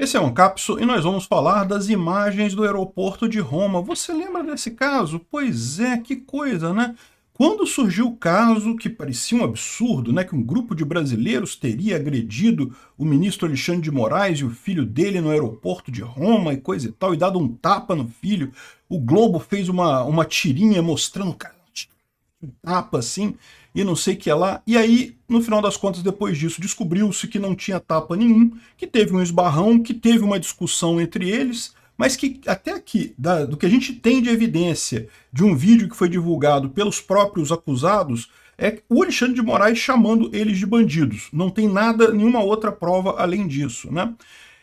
Esse é um capso e nós vamos falar das imagens do aeroporto de Roma. Você lembra desse caso? Pois é, que coisa, né? Quando surgiu o caso que parecia um absurdo, né, que um grupo de brasileiros teria agredido o ministro Alexandre de Moraes e o filho dele no aeroporto de Roma e coisa e tal, e dado um tapa no filho, o Globo fez uma, uma tirinha mostrando, cara, um tapa assim, e não sei o que é lá. E aí, no final das contas, depois disso, descobriu-se que não tinha tapa nenhum, que teve um esbarrão, que teve uma discussão entre eles, mas que até aqui, da, do que a gente tem de evidência de um vídeo que foi divulgado pelos próprios acusados, é o Alexandre de Moraes chamando eles de bandidos. Não tem nada, nenhuma outra prova além disso, né?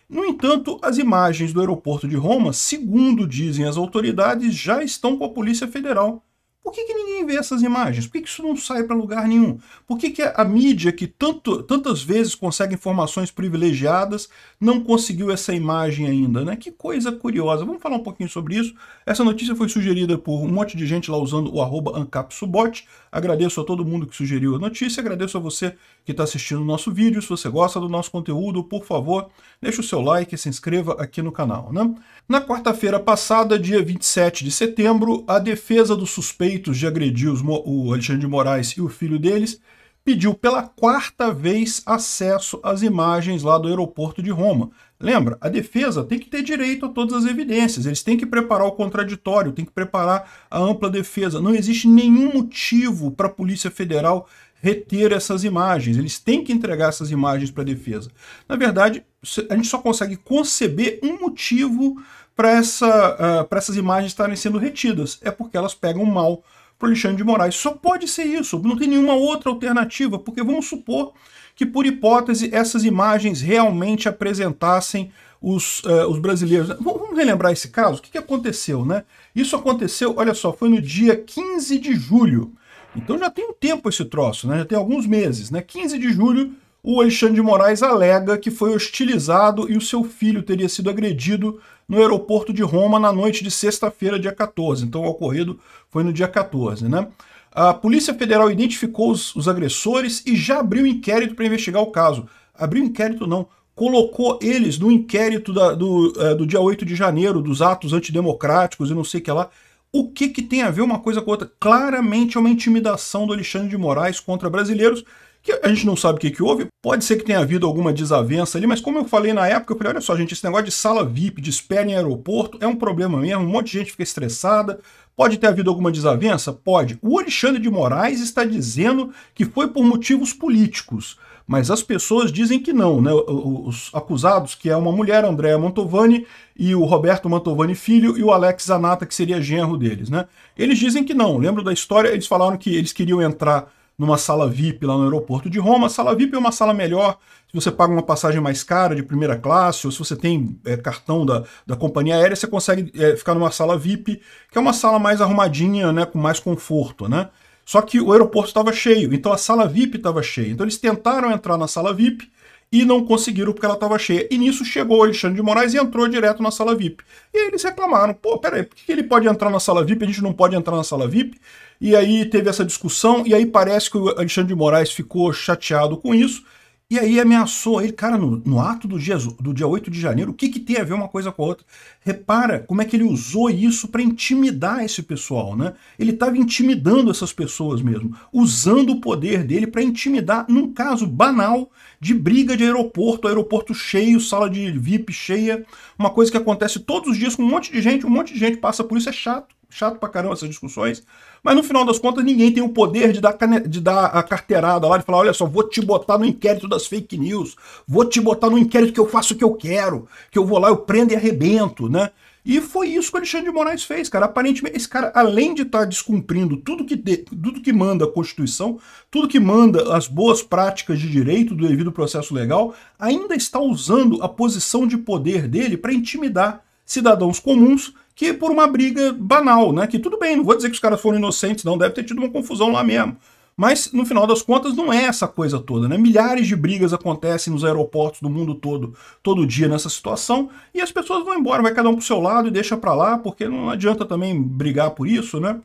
No entanto, as imagens do aeroporto de Roma, segundo dizem as autoridades, já estão com a Polícia Federal por que, que ninguém vê essas imagens? Por que, que isso não sai para lugar nenhum? Por que, que a, mídia, que tanto, tantas vezes consegue informações privilegiadas, não conseguiu essa imagem ainda? Né? Que coisa curiosa. Vamos falar um pouquinho sobre isso. Essa notícia foi sugerida por um monte de gente lá usando o arroba AncapSubot. Agradeço a todo mundo que sugeriu a notícia. Agradeço a você que está assistindo o nosso vídeo. Se você gosta do nosso conteúdo, por favor, deixe o seu like e se inscreva aqui no canal. Né? Na quarta-feira passada, dia 27 de setembro, a defesa do suspeito suspeitos de agredir os, o Alexandre de Moraes e o filho deles, pediu pela quarta vez acesso às imagens lá do aeroporto de Roma. Lembra, a defesa tem que ter direito a todas as evidências, eles têm que preparar o contraditório, têm que preparar a ampla defesa. Não existe nenhum motivo para a Polícia Federal reter essas imagens, eles têm que entregar essas imagens para a defesa. Na verdade, a gente só consegue conceber um motivo para essa, uh, essas imagens estarem sendo retidas, é porque elas pegam mal para Alexandre de Moraes. Só pode ser isso, não tem nenhuma outra alternativa, porque vamos supor que, por hipótese, essas imagens realmente apresentassem os, uh, os brasileiros. Vamos relembrar esse caso? O que, que aconteceu, né? Isso aconteceu, olha só, foi no dia 15 de julho. Então já tem um tempo esse troço, né? já tem alguns meses. Né? 15 de julho, o Alexandre de Moraes alega que foi hostilizado e o seu filho teria sido agredido no aeroporto de Roma na noite de sexta-feira, dia 14. Então o ocorrido foi no dia 14. Né? A Polícia Federal identificou os, os agressores e já abriu inquérito para investigar o caso. Abriu inquérito não, colocou eles no inquérito da, do, é, do, dia 8 de janeiro, dos atos antidemocráticos e não sei o que lá. O que, que tem a ver uma coisa com outra? Claramente é uma intimidação do Alexandre de Moraes contra brasileiros, que a gente não sabe o que, que houve. Pode ser que tenha havido alguma desavença ali, mas como eu falei na época, eu falei, olha só, gente, esse negócio de sala VIP, de espera em aeroporto, é um problema mesmo, um monte de gente fica estressada, Pode ter havido alguma desavença? Pode. O Alexandre de Moraes está dizendo que foi por motivos políticos, mas as pessoas dizem que não, né? Os acusados, que é uma mulher, Andréa Mantovani, e o Roberto Mantovani Filho, e o Alex Zanata, que seria genro deles, né? Eles dizem que não. Lembro da história, eles falaram que eles queriam entrar numa sala VIP lá no aeroporto de Roma. A sala VIP é uma sala melhor se você paga uma passagem mais cara de primeira classe ou se você tem é, cartão da, da companhia aérea, você consegue é, ficar numa sala VIP, que é uma sala mais arrumadinha, né, com mais conforto, né? Só que o aeroporto estava cheio, então a sala VIP estava cheia. Então eles tentaram entrar na sala VIP, e não conseguiram porque ela estava cheia. E nisso chegou o Alexandre de Moraes e entrou direto na sala VIP. E eles reclamaram: pô, peraí, por que ele pode entrar na sala VIP? A gente não pode entrar na sala VIP. E aí teve essa discussão, e aí parece que o Alexandre de Moraes ficou chateado com isso. E aí ameaçou ele, cara, no, no ato do dia, do dia 8 de janeiro, o que, que tem a ver uma coisa com a outra? Repara como é que ele usou isso para intimidar esse pessoal, né? Ele estava intimidando essas pessoas mesmo, usando o poder dele para intimidar num caso banal de briga de aeroporto, aeroporto cheio, sala de VIP cheia, uma coisa que acontece todos os dias com um monte de gente, um monte de gente passa por isso, é chato, chato pra caramba essas discussões, mas no final das contas ninguém tem o poder de dar, cane... de dar a carteirada lá, de falar, olha só, vou te botar no inquérito das fake news, vou te botar no inquérito que eu faço o que eu quero, que eu vou lá, eu prendo e arrebento, né? E foi isso que o Alexandre de Moraes fez, cara. Aparentemente, esse cara, além de estar tá descumprindo tudo que, de, tudo que manda a Constituição, tudo que manda as boas práticas de direito do devido processo legal, ainda está usando a posição de poder dele para intimidar cidadãos comuns que por uma briga banal, né? Que tudo bem, não vou dizer que os caras foram inocentes, não, deve ter tido uma confusão lá mesmo. Mas, no final das contas, não é essa coisa toda, né? Milhares de brigas acontecem nos aeroportos do mundo todo, todo dia nessa situação, e as pessoas vão embora, vai cada um pro seu lado e deixa pra lá, porque não adianta também brigar por isso, né?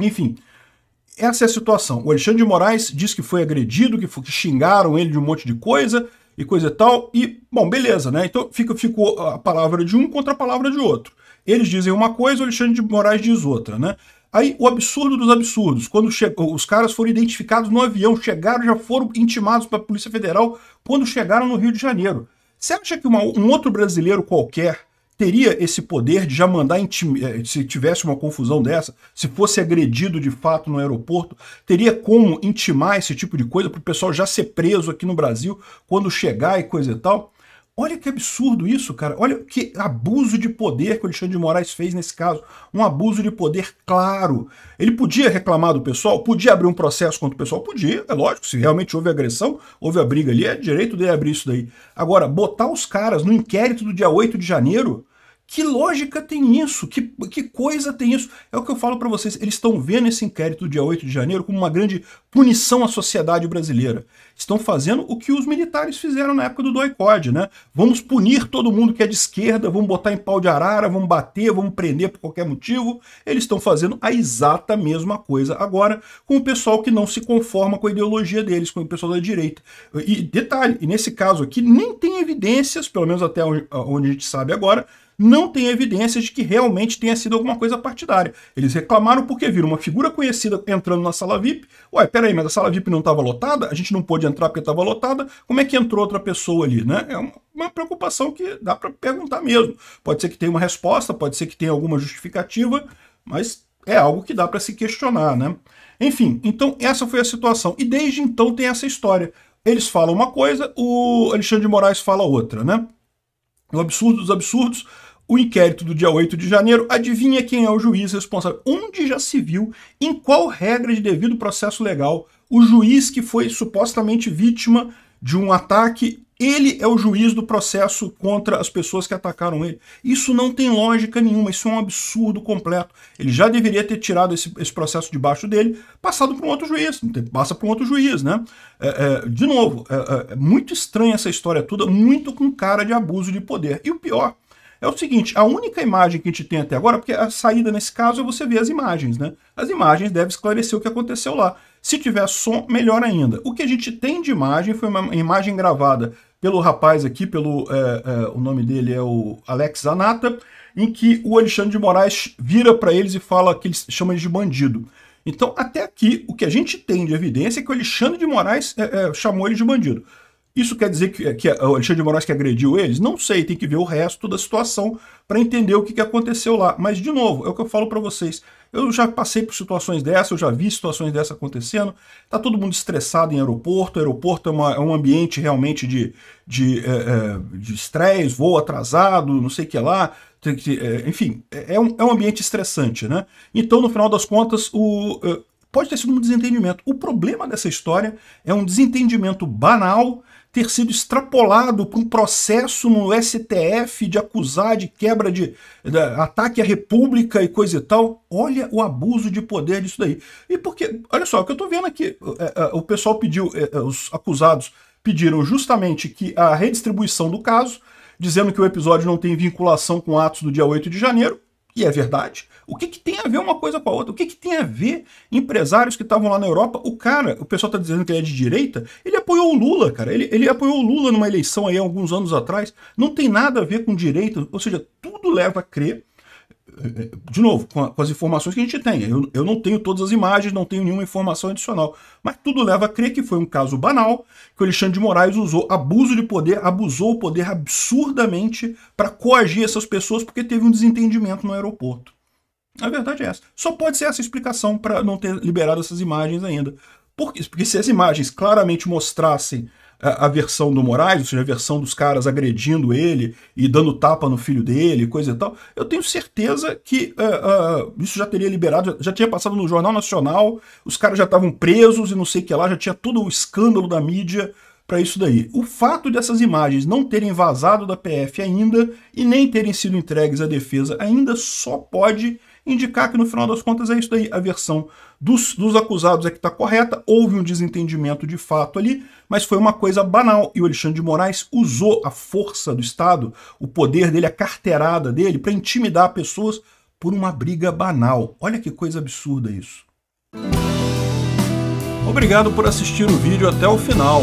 Enfim, essa é a situação. O Alexandre de Moraes diz que foi agredido, que, foi, que xingaram ele de um monte de coisa e coisa e tal, e, bom, beleza, né? Então fica, ficou a palavra de um contra a palavra de outro. Eles dizem uma coisa, o Alexandre de Moraes diz outra, né? Aí o absurdo dos absurdos, quando chegou, os caras foram identificados no avião, chegaram, já foram intimados para a Polícia Federal quando chegaram no Rio de Janeiro. Você acha que uma, um outro brasileiro qualquer teria esse poder de já mandar eh, se tivesse uma confusão dessa, se fosse agredido de fato no aeroporto, teria como intimar esse tipo de coisa para o pessoal já ser preso aqui no Brasil quando chegar e coisa e tal. Olha que absurdo isso, cara. Olha que abuso de poder que o Alexandre de Moraes fez nesse caso. Um abuso de poder claro. Ele podia reclamar do pessoal? Podia abrir um processo contra o pessoal? Podia, é lógico. Se realmente houve agressão, houve a briga ali, é direito dele abrir isso daí. Agora, botar os caras no inquérito do dia 8 de janeiro que lógica tem isso? Que, que coisa tem isso? É o que eu falo para vocês. Eles estão vendo esse inquérito do dia 8 de janeiro como uma grande punição à sociedade brasileira. Estão fazendo o que os militares fizeram na época do doicode, né? Vamos punir todo mundo que é de esquerda, vamos botar em pau de arara, vamos bater, vamos prender por qualquer motivo. Eles estão fazendo a exata mesma coisa agora com o pessoal que não se conforma com a ideologia deles, com o pessoal da direita. E detalhe, e nesse caso aqui nem tem evidências, pelo menos até onde a gente sabe agora, não tem evidências de que realmente tenha sido alguma coisa partidária. Eles reclamaram porque viram uma figura conhecida entrando na sala VIP. Ué, peraí, mas a sala VIP não estava lotada? A gente não pôde entrar porque estava lotada. Como é que entrou outra pessoa ali, né? É uma, uma preocupação que dá para perguntar mesmo. Pode ser que tenha uma resposta, pode ser que tenha alguma justificativa, mas é algo que dá para se questionar, né? Enfim, então essa foi a situação. E desde então tem essa história. Eles falam uma coisa, o Alexandre de Moraes fala outra, né? No absurdo dos absurdos, o inquérito do dia 8 de janeiro, adivinha quem é o juiz responsável? Onde já se viu, em qual regra de devido processo legal, o juiz que foi supostamente vítima de um ataque, ele é o juiz do processo contra as pessoas que atacaram ele. Isso não tem lógica nenhuma, isso é um absurdo completo. Ele já deveria ter tirado esse, esse processo debaixo dele, passado para um outro juiz, passa para um outro juiz, né? É, é, de novo, é, é, é muito estranha essa história toda, muito com cara de abuso de poder. E o pior, é o seguinte, a única imagem que a gente tem até agora, porque a saída nesse caso é você ver as imagens, né? As imagens devem esclarecer o que aconteceu lá. Se tiver som, melhor ainda. O que a gente tem de imagem foi uma imagem gravada pelo rapaz aqui, pelo é, é, o nome dele é o Alex Zanata, em que o Alexandre de Moraes vira para eles e fala que eles chamam ele de bandido. Então, até aqui, o que a gente tem de evidência é que o Alexandre de Moraes é, é chamou ele de bandido. Isso quer dizer que, que Alexandre de Moraes que agrediu eles? Não sei, tem que ver o resto da situação para entender o que, que aconteceu lá. Mas, de novo, é o que eu falo para vocês. Eu já passei por situações dessa, eu já vi situações dessa acontecendo. Tá todo mundo estressado em aeroporto. O aeroporto é, uma, é um ambiente realmente de, de, é, é de estresse, voo atrasado, não sei o que lá. É, enfim, é, é um, é um ambiente estressante, né? Então, no final das contas, o, pode ter sido um desentendimento. O problema dessa história é um desentendimento banal ter sido extrapolado para um processo no STF de acusar de quebra de, de, né, ataque à república e coisa e tal. Olha o abuso de poder disso daí. E porque, olha só, o que eu estou vendo aqui, é, é, o pessoal pediu, é, é, os acusados pediram justamente que a redistribuição do caso, dizendo que o episódio não tem vinculação com atos do dia 8 de janeiro, e é verdade. O que, que tem a ver uma coisa com a outra? O que, que tem a ver empresários que estavam lá na Europa? O cara, o pessoal está dizendo que ele é de direita, ele apoiou o Lula, cara. Ele, ele apoiou o Lula numa eleição aí alguns anos atrás. Não tem nada a ver com direita. Ou seja, tudo leva a crer de novo, com, a, com, as informações que a gente tem. Eu, eu, não tenho todas as imagens, não tenho nenhuma informação adicional. Mas tudo leva a crer que foi um caso banal, que o Alexandre de Moraes usou abuso de poder, abusou o poder absurdamente para coagir essas pessoas porque teve um desentendimento no aeroporto. A verdade é essa. Só pode ser essa explicação para não ter liberado essas imagens ainda. Por quê? Porque se as imagens claramente mostrassem a, a, versão do Moraes, ou seja, a versão dos caras agredindo ele e dando tapa no filho dele, coisa e tal, eu tenho certeza que uh, uh, isso já teria liberado, já, já, tinha passado no Jornal Nacional, os caras já estavam presos e não sei o que lá, já tinha todo o escândalo da mídia para isso daí. O fato dessas imagens não terem vazado da PF ainda e nem terem sido entregues à defesa ainda só pode indicar que no final das contas é isso daí. A versão dos, dos acusados é que está correta, houve um desentendimento de fato ali, mas foi uma coisa banal. E o Alexandre de Moraes usou a força do Estado, o poder dele, a carteirada dele, para intimidar pessoas por uma briga banal. Olha que coisa absurda isso. Obrigado por assistir o vídeo até o final.